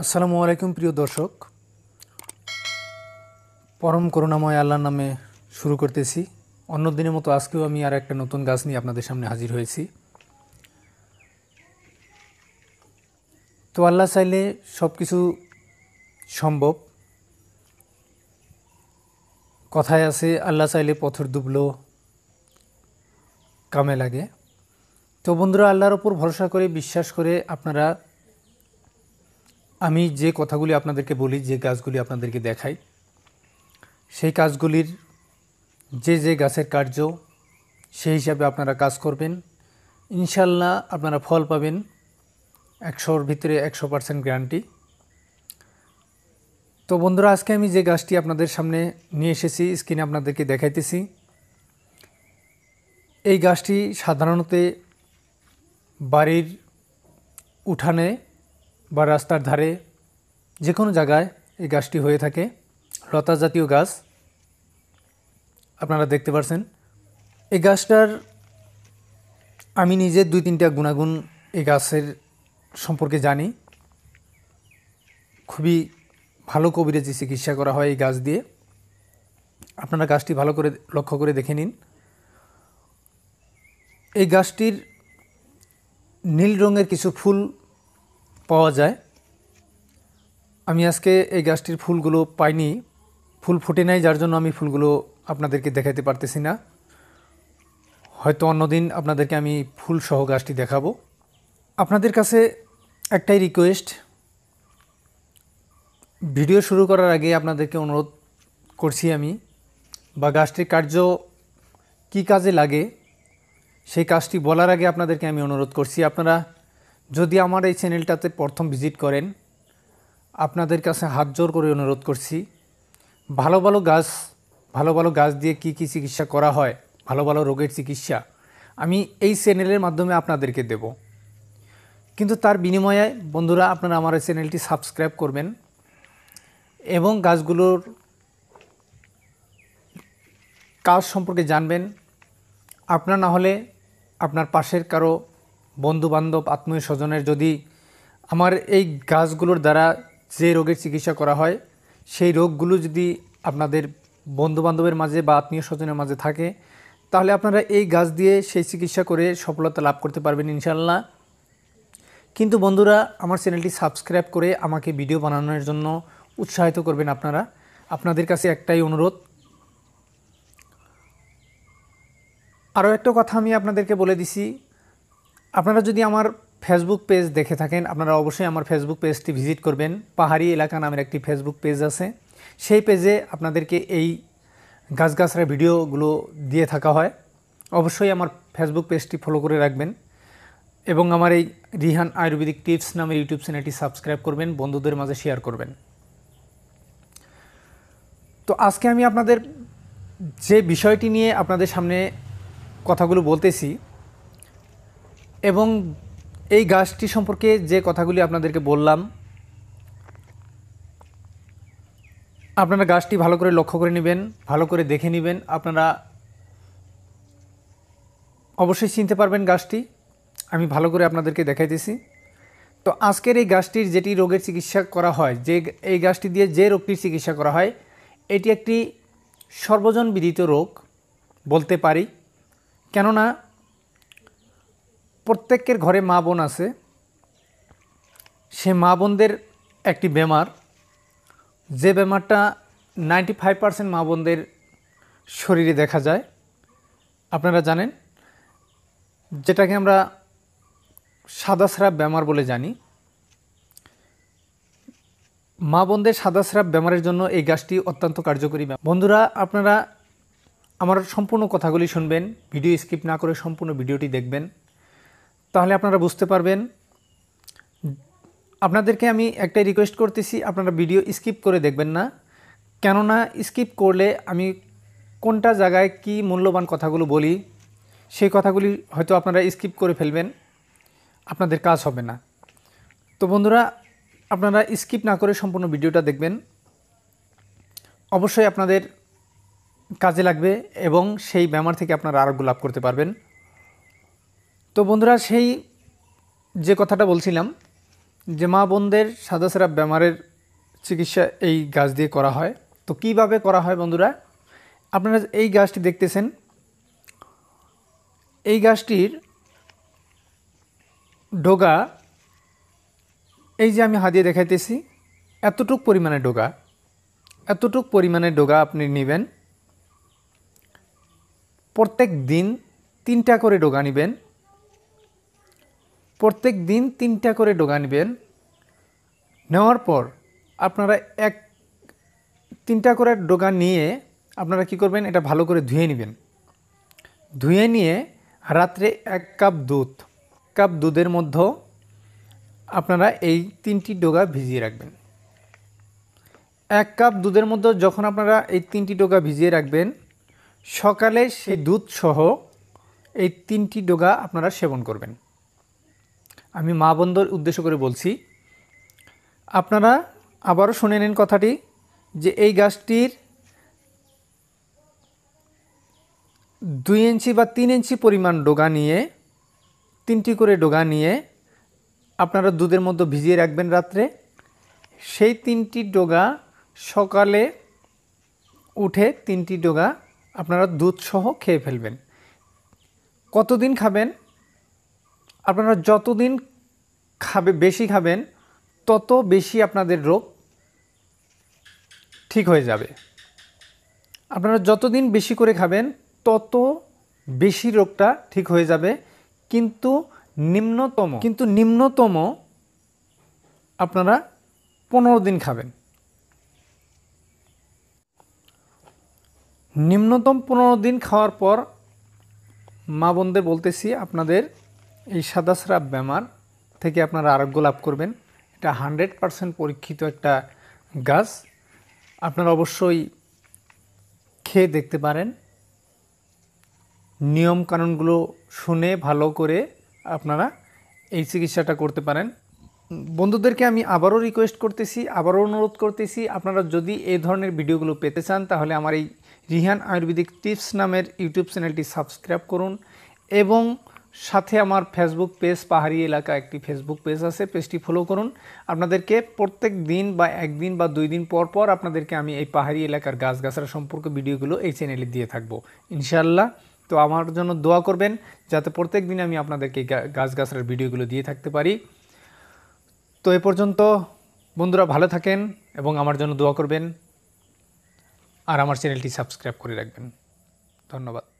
আসসালামু আলাইকুম প্রিয় দর্শক পরম করুণাময় আল্লাহর নামে শুরু করতেছি অন্য দিনের মতো আজকেও আমি আর একটা নতুন গাছ নিয়ে আপনাদের সামনে হাজির হয়েছি তো আল্লাহ চাইলে সব কিছু সম্ভব কথায় আছে আল্লাহ চাইলে পথর দুবলো কামে লাগে তো বন্ধুরা আল্লাহর ওপর ভরসা করে বিশ্বাস করে আপনারা আমি যে কথাগুলি আপনাদেরকে বলি যে গাছগুলি আপনাদেরকে দেখাই সেই কাজগুলির যে যে গাছের কার্য সেই হিসাবে আপনারা কাজ করবেন ইনশাল্লাহ আপনারা ফল পাবেন একশোর ভিতরে একশো পার্সেন্ট গ্যারান্টি তো বন্ধুরা আজকে আমি যে গাছটি আপনাদের সামনে নিয়ে এসেছি স্ক্রিনে আপনাদেরকে দেখাইতেছি এই গাছটি সাধারণত বাড়ির উঠানে বা রাস্তার ধারে যে কোনো জায়গায় এই গাছটি হয়ে থাকে লতা জাতীয় গাছ আপনারা দেখতে পারছেন এই গাছটার আমি নিজে দুই তিনটা গুণাগুণ এই গাছের সম্পর্কে জানি খুবই ভালো কবিরেজি চিকিৎসা করা হয় এই গাছ দিয়ে আপনারা গাছটি ভালো করে লক্ষ্য করে দেখে নিন এই গাছটির নীল রঙের কিছু ফুল পাওয়া যায় আমি আজকে এই গাছটির ফুলগুলো পাইনি ফুল ফুটে নাই যার জন্য আমি ফুলগুলো আপনাদেরকে দেখাতে পারতেছি না হয়তো অন্যদিন আপনাদেরকে আমি ফুল সহ গাছটি দেখাবো আপনাদের কাছে একটাই রিকোয়েস্ট ভিডিও শুরু করার আগে আপনাদেরকে অনুরোধ করছি আমি বা গাছটির কার্য কি কাজে লাগে সেই কাজটি বলার আগে আপনাদেরকে আমি অনুরোধ করছি আপনারা যদি আমার এই চ্যানেলটাতে প্রথম ভিজিট করেন আপনাদের কাছে হাত জোর করে অনুরোধ করছি ভালো ভালো গাছ ভালো ভালো গাছ দিয়ে কি কি চিকিৎসা করা হয় ভালো ভালো রোগের চিকিৎসা আমি এই চ্যানেলের মাধ্যমে আপনাদেরকে দেব কিন্তু তার বিনিময়ে বন্ধুরা আপনারা আমার এই চ্যানেলটি সাবস্ক্রাইব করবেন এবং গাছগুলোর কাজ সম্পর্কে জানবেন আপনার না হলে আপনার পাশের কারো বন্ধুবান্ধব আত্মীয় স্বজনের যদি আমার এই গাছগুলোর দ্বারা যে রোগের চিকিৎসা করা হয় সেই রোগগুলো যদি আপনাদের বন্ধুবান্ধবের মাঝে বা আত্মীয় স্বজনের মাঝে থাকে তাহলে আপনারা এই গাছ দিয়ে সেই চিকিৎসা করে সফলতা লাভ করতে পারবেন ইনশাল্লাহ কিন্তু বন্ধুরা আমার চ্যানেলটি সাবস্ক্রাইব করে আমাকে ভিডিও বানানোর জন্য উৎসাহিত করবেন আপনারা আপনাদের কাছে একটাই অনুরোধ আরও একটা কথা আমি আপনাদেরকে বলে দিছি আপনারা যদি আমার ফেসবুক পেজ দেখে থাকেন আপনারা অবশ্যই আমার ফেসবুক পেজটি ভিজিট করবেন পাহাড়ি এলাকা নামের একটি ফেসবুক পেজ আছে সেই পেজে আপনাদেরকে এই গাছগাছরা ভিডিওগুলো দিয়ে থাকা হয় অবশ্যই আমার ফেসবুক পেজটি ফলো করে রাখবেন এবং আমার এই রিহান আয়ুর্বেদিক টিপস নামের ইউটিউব চ্যানেলটি সাবস্ক্রাইব করবেন বন্ধুদের মাঝে শেয়ার করবেন তো আজকে আমি আপনাদের যে বিষয়টি নিয়ে আপনাদের সামনে কথাগুলো বলতেছি এবং এই গাছটি সম্পর্কে যে কথাগুলি আপনাদেরকে বললাম আপনারা গাছটি ভালো করে লক্ষ্য করে নেবেন ভালো করে দেখে নেবেন আপনারা অবশ্যই চিনতে পারবেন গাছটি আমি ভালো করে আপনাদেরকে দেখাইতেছি তো আজকের এই গাছটির যেটি রোগের চিকিৎসা করা হয় যে এই গাছটি দিয়ে যে রোগটির চিকিৎসা করা হয় এটি একটি সর্বজন বিদিত রোগ বলতে পারি কেননা প্রত্যেকের ঘরে মা বোন আছে সে মা বোনদের একটি বেমার যে বেমারটা নাইনটি ফাইভ পার্সেন্ট মা বোনদের শরীরে দেখা যায় আপনারা জানেন যেটাকে আমরা সাদা বেমার বলে জানি মা বোনদের সাদা স্রাব বেমারের জন্য এই গাছটি অত্যন্ত কার্যকরী বন্ধুরা আপনারা আমার সম্পূর্ণ কথাগুলি শুনবেন ভিডিও স্কিপ না করে সম্পূর্ণ ভিডিওটি দেখবেন তাহলে আপনারা বুঝতে পারবেন আপনাদেরকে আমি একটাই রিকোয়েস্ট করতেছি আপনারা ভিডিও স্কিপ করে দেখবেন না কেননা স্কিপ করলে আমি কোনটা জায়গায় কি মূল্যবান কথাগুলো বলি সেই কথাগুলি হয়তো আপনারা স্কিপ করে ফেলবেন আপনাদের কাজ হবে না তো বন্ধুরা আপনারা স্কিপ না করে সম্পূর্ণ ভিডিওটা দেখবেন অবশ্যই আপনাদের কাজে লাগবে এবং সেই ব্যামার থেকে আপনারা আরোগ্য লাভ করতে পারবেন তো বন্ধুরা সেই যে কথাটা বলছিলাম যে মা বোনদের সাদা সারা ব্যামারের চিকিৎসা এই গাছ দিয়ে করা হয় তো কিভাবে করা হয় বন্ধুরা আপনারা এই গাছটি দেখতেছেন এই গাছটির ডোগা এই যে আমি হাতিয়ে দেখাইতেছি এতটুক পরিমাণে ডোগা এতটুক পরিমাণে ডোগা আপনি নেবেন প্রত্যেক দিন তিনটা করে ডোগা নেবেন প্রত্যেক দিন তিনটা করে ডোগা নেবেন নেওয়ার পর আপনারা এক তিনটা করে ডোগা নিয়ে আপনারা কি করবেন এটা ভালো করে ধুয়ে নেবেন ধুয়ে নিয়ে রাত্রে এক কাপ দুধ কাপ দুধের মধ্যে আপনারা এই তিনটি ডোগা ভিজিয়ে রাখবেন এক কাপ দুধের মধ্যে যখন আপনারা এই তিনটি ডোগা ভিজিয়ে রাখবেন সকালে সেই দুধ সহ এই তিনটি ডোগা আপনারা সেবন করবেন আমি মা বন্ধর উদ্দেশ্য করে বলছি আপনারা আবারও শুনে নিন কথাটি যে এই গাছটির দুই ইঞ্চি বা তিন ইঞ্চি পরিমাণ ডোগা নিয়ে তিনটি করে ডোগা নিয়ে আপনারা দুধের মধ্যে ভিজিয়ে রাখবেন রাত্রে সেই তিনটি ডোগা সকালে উঠে তিনটি ডোগা আপনারা দুধসহ খেয়ে ফেলবেন কতদিন খাবেন আপনারা যতদিন খাবে বেশি খাবেন তত বেশি আপনাদের রোগ ঠিক হয়ে যাবে আপনারা যতদিন বেশি করে খাবেন তত বেশি রোগটা ঠিক হয়ে যাবে কিন্তু নিম্নতম কিন্তু নিম্নতম আপনারা পনেরো দিন খাবেন নিম্নতম পনেরো দিন খাওয়ার পর মা বোনদের বলতেছি আপনাদের এই সাদা স্রাব বেমার থেকে আপনারা আরোগ্য লাভ করবেন এটা হান্ড্রেড পারসেন্ট পরীক্ষিত একটা গাছ আপনারা অবশ্যই খেয়ে দেখতে পারেন নিয়মকানুনগুলো শুনে ভালো করে আপনারা এই চিকিৎসাটা করতে পারেন বন্ধুদেরকে আমি আবারও রিকোয়েস্ট করতেছি আবারও অনুরোধ করতেছি আপনারা যদি এই ধরনের ভিডিওগুলো পেতে চান তাহলে আমার এই রিহান আয়ুর্বেদিক টিপস নামের ইউটিউব চ্যানেলটি সাবস্ক্রাইব করুন এবং সাথে আমার ফেসবুক পেজ পাহাড়ি এলাকা একটি ফেসবুক পেজ আছে পেজটি ফলো করুন আপনাদেরকে প্রত্যেক দিন বা একদিন বা দুই দিন পর পর আপনাদেরকে আমি এই পাহাড়ি এলাকার গাছগাছরা সম্পর্কে ভিডিওগুলো এই চ্যানেলে দিয়ে থাকবো ইনশাল্লাহ তো আমার জন্য দোয়া করবেন যাতে প্রত্যেক দিন আমি আপনাদেরকে গাছগাছরার ভিডিওগুলো দিয়ে থাকতে পারি তো এ পর্যন্ত বন্ধুরা ভালো থাকেন এবং আমার জন্য দোয়া করবেন আর আমার চ্যানেলটি সাবস্ক্রাইব করে রাখবেন ধন্যবাদ